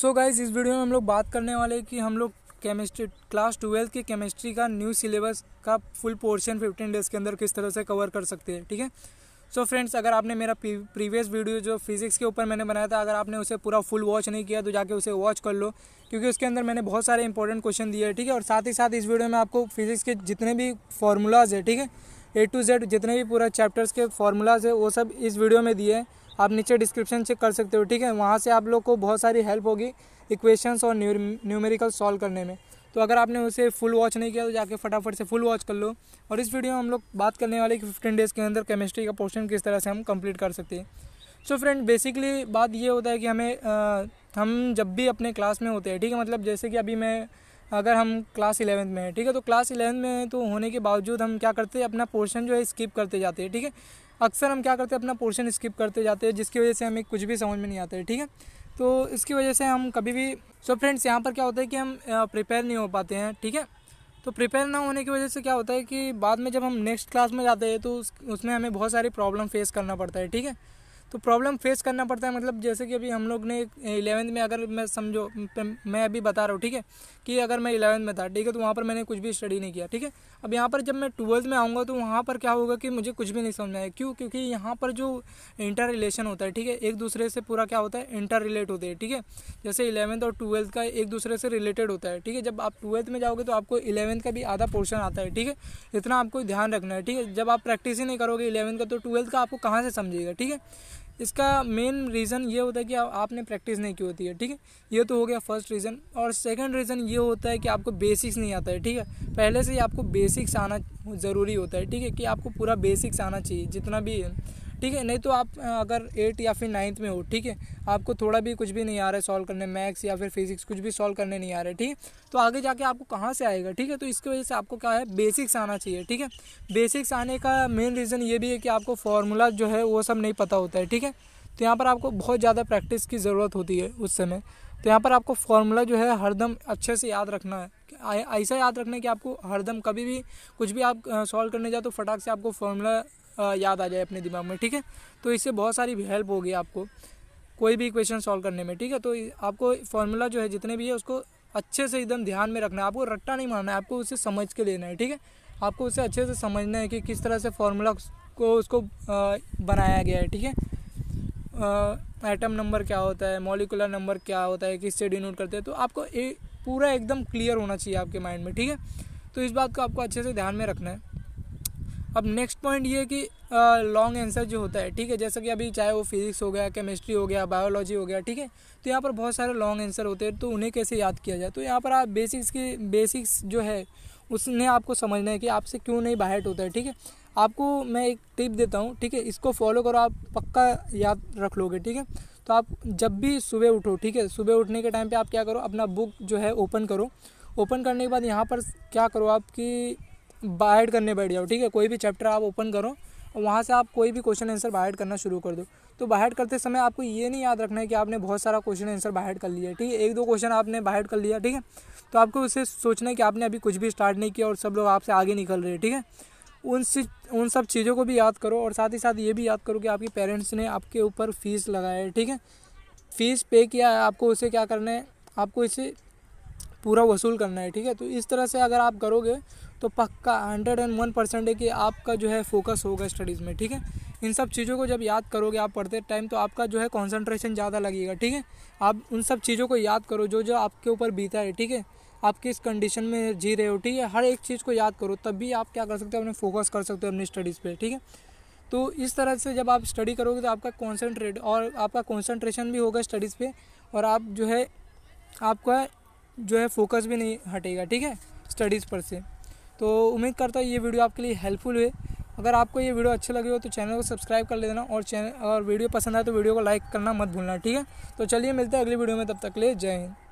सो so guys इस video में हम लोग बात करने वाले कि हम लोग केमिस्ट्री क्लास ट्वेल्थ के केमिस्ट्री का न्यू सिलेबस का फुल पोर्शन फिफ्टीन डेज़ के अंदर किस तरह से कवर कर सकते हैं ठीक है सो so फ्रेंड्स अगर आपने मेरा प्रीवियस वीडियो जो फिजिक्स के ऊपर मैंने बनाया था अगर आपने उसे पूरा फुल वॉच नहीं किया तो जाके उसे वॉच कर लो क्योंकि उसके अंदर मैंने बहुत सारे इंपॉर्टेंट क्वेश्चन दिए हैं ठीक है और साथ ही साथ इस वीडियो में आपको फिजिक्स के जितने भी फॉर्मूलाज है ठीक है ए टू जेड जितने भी पूरा चैप्टर्स के फॉर्मूलाज है वो सब इस वीडियो में दिए हैं आप नीचे डिस्क्रिप्शन चेक कर सकते हो ठीक है वहाँ से आप लोग को बहुत सारी हेल्प होगी इक्वेशंस और न्यूमेरिकल सॉल्व करने में तो अगर आपने उसे फुल वॉच नहीं किया तो जाके फटाफट से फुल वॉच कर लो और इस वीडियो में हम लोग बात करने वाले कि फिफ्टीन डेज़ के अंदर केमिस्ट्री का पोर्शन किस तरह से हम कंप्लीट कर सकते हैं सो फ्रेंड बेसिकली बात ये होता है कि हमें आ, हम जब भी अपने क्लास में होते हैं ठीक है मतलब जैसे कि अभी मैं अगर हम क्लास इलेवंथ में हैं ठीक है तो क्लास इलेवंथ में तो होने के बावजूद हम क्या करते हैं अपना पोर्शन जो है स्किप करते जाते हैं ठीक है अक्सर हम क्या करते हैं अपना पोर्शन स्किप करते जाते हैं जिसकी वजह से हमें कुछ भी समझ में नहीं आता है ठीक है तो इसकी वजह से हम कभी भी सो फ्रेंड्स यहाँ पर क्या होता है कि हम प्रिपेयर नहीं हो पाते हैं ठीक है तो प्रिपेयर ना होने की वजह से क्या होता है कि बाद में जब हम नेक्स्ट क्लास में जाते हैं तो उसमें हमें बहुत सारी प्रॉब्लम फेस करना पड़ता है ठीक है तो प्रॉब्लम फेस करना पड़ता है मतलब जैसे कि अभी हम लोग ने इलेवेंथ में अगर मैं समझो मैं अभी बता रहा हूँ ठीक है कि अगर मैं इलेवेंथ में था ठीक है तो वहाँ पर मैंने कुछ भी स्टडी नहीं किया ठीक है अब यहाँ पर जब मैं ट्वेल्थ में आऊँगा तो वहाँ पर क्या होगा कि मुझे कुछ भी नहीं समझ आया क्यों क्योंकि यहाँ पर जो इंटर रिलेशन होता है ठीक है एक दूसरे से पूरा क्या होता है इंटर रिलेट होते हैं ठीक है जैसे इलेवंथ और ट्वेल्थ का एक दूसरे से रिलेटेड होता है ठीक है जब आप ट्वेल्थ में जाओगे तो आपको इलेवंथ का भी आधा पोर्शन आता है ठीक है इतना आपको ध्यान रखना है ठीक है जब आप प्रैक्टिस ही नहीं करोगे इलेवंथ का तो ट्वेल्थ का आपको कहाँ से समझेगा ठीक है इसका मेन रीज़न ये होता है कि आपने प्रैक्टिस नहीं की होती है ठीक है ये तो हो गया फर्स्ट रीज़न और सेकंड रीज़न ये होता है कि आपको बेसिक्स नहीं आता है ठीक है पहले से ही आपको बेसिक्स आना ज़रूरी होता है ठीक है कि आपको पूरा बेसिक्स आना चाहिए जितना भी ठीक है नहीं तो आप अगर एट या फिर नाइन्थ में हो ठीक है आपको थोड़ा भी कुछ भी नहीं आ रहा है सॉल्व करने मैथ्स या फिर फिजिक्स कुछ भी सॉल्व करने नहीं आ रहा है ठीक है तो आगे जाके आपको कहाँ से आएगा ठीक है तो इसकी वजह से आपको क्या है बेसिक्स आना चाहिए ठीक है बेसिक्स आने का मेन रीज़न ये भी है कि आपको फॉर्मूला जो है वो सब नहीं पता होता है ठीक है तो यहाँ पर आपको बहुत ज़्यादा प्रैक्टिस की ज़रूरत होती है उस समय तो यहाँ पर आपको फॉर्मूला जो है हरदम अच्छे से याद रखना है ऐसा याद रखना है कि आपको हरदम कभी भी कुछ भी आप सॉल्व करने जाओ तो फटाक से आपको फार्मूला याद आ जाए अपने दिमाग में ठीक है तो इससे बहुत सारी हेल्प होगी आपको कोई भी इक्वेशन सॉल्व करने में ठीक है तो आपको फॉर्मूला जो है जितने भी है उसको अच्छे से एकदम ध्यान में रखना है आपको रट्टा नहीं मारना है आपको उसे समझ के लेना है ठीक है आपको उसे अच्छे से समझना है कि किस तरह से फॉर्मूला को उसको बनाया गया है ठीक है आइटम नंबर क्या होता है मॉलिकुलर नंबर क्या होता है किससे डिनोट करते हैं तो आपको ए, पूरा एकदम क्लियर होना चाहिए आपके माइंड में ठीक है तो इस बात को आपको अच्छे से ध्यान में रखना है अब नेक्स्ट पॉइंट ये कि लॉन्ग आंसर जो होता है ठीक है जैसा कि अभी चाहे वो फिजिक्स हो गया केमिस्ट्री हो गया बायोलॉजी हो गया ठीक है तो यहाँ पर बहुत सारे लॉन्ग आंसर होते हैं तो उन्हें कैसे याद किया जाए तो यहाँ पर आप बेसिक्स की बेसिक्स जो है उसने आपको समझना है कि आपसे क्यों नहीं बाहट होता है ठीक है आपको मैं एक टिप देता हूँ ठीक है इसको फॉलो करो आप पक्का याद रख लोगे ठीक है तो आप जब भी सुबह उठो ठीक है सुबह उठने के टाइम पे आप क्या करो अपना बुक जो है ओपन करो ओपन करने के बाद यहाँ पर क्या करो आप कि बाइड करने बैठ जाओ ठीक है कोई भी चैप्टर आप ओपन करो और वहाँ से आप कोई भी क्वेश्चन आंसर बाहर करना शुरू कर दो तो बाहर करते समय आपको ये नहीं याद रखना है कि आपने बहुत सारा क्वेश्चन आंसर बाहर कर लिया ठीक है एक दो क्वेश्चन आपने बाहर कर लिया ठीक है तो आपको उसे सोचना है कि आपने अभी कुछ भी स्टार्ट नहीं किया और सब लोग आपसे आगे निकल रहे हैं ठीक है उन उन सब चीज़ों को भी याद करो और साथ ही साथ ये भी याद करो कि आपके पेरेंट्स ने आपके ऊपर फीस लगाया है ठीक है फीस पे किया है आपको उसे क्या करना है आपको इसे पूरा वसूल करना है ठीक है तो इस तरह से अगर आप करोगे तो पक्का हंड्रेड एंड वन परसेंट है कि आपका जो है फोकस होगा स्टडीज़ में ठीक है इन सब चीज़ों को जब याद करोगे आप पढ़ते टाइम तो आपका जो है कॉन्सेंट्रेशन ज़्यादा लगेगा ठीक है आप उन सब चीज़ों को याद करो जो जो आपके ऊपर बीता है ठीक है आप किस कंडीशन में जी रहे हो ठीक है हर एक चीज़ को याद करो तब भी आप क्या कर सकते हो अपने फोकस कर सकते हो अपनी स्टडीज़ पे ठीक है तो इस तरह से जब आप स्टडी करोगे तो आपका कॉन्सेंट्रेट और आपका कॉन्सेंट्रेशन भी होगा स्टडीज़ पे और आप जो है आपका जो है फोकस भी नहीं हटेगा ठीक है स्टडीज़ पर से तो उम्मीद करता हूँ ये वीडियो आपके लिए हेल्पफुल हुए अगर आपको ये वीडियो अच्छी लगी हो तो चैनल को सब्सक्राइब कर लेना देना और चैनल और वीडियो पसंद आए तो वीडियो को लाइक करना मत भूलना ठीक है तो चलिए मिलते हैं अगली वीडियो में तब तक ले जय हिंद